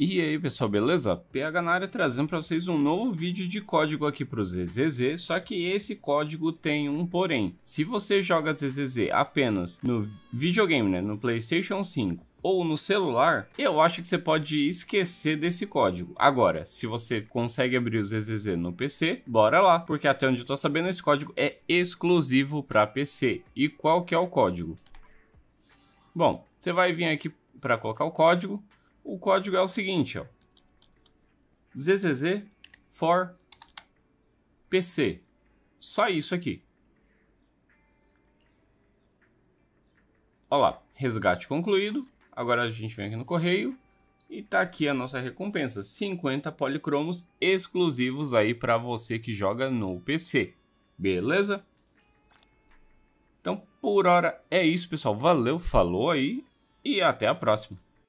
E aí pessoal, beleza? PH na área trazendo para vocês um novo vídeo de código aqui para o ZZZ, só que esse código tem um porém. Se você joga ZZZ apenas no videogame, né, no PlayStation 5, ou no celular, eu acho que você pode esquecer desse código. Agora, se você consegue abrir o ZZZ no PC, bora lá, porque até onde eu tô sabendo esse código é exclusivo para PC. E qual que é o código? Bom, você vai vir aqui para colocar o código, o código é o seguinte, ó. ZZZ for PC. Só isso aqui. Olha lá, resgate concluído. Agora a gente vem aqui no correio e tá aqui a nossa recompensa, 50 policromos exclusivos aí para você que joga no PC. Beleza? Então, por hora é isso, pessoal. Valeu, falou aí e até a próxima.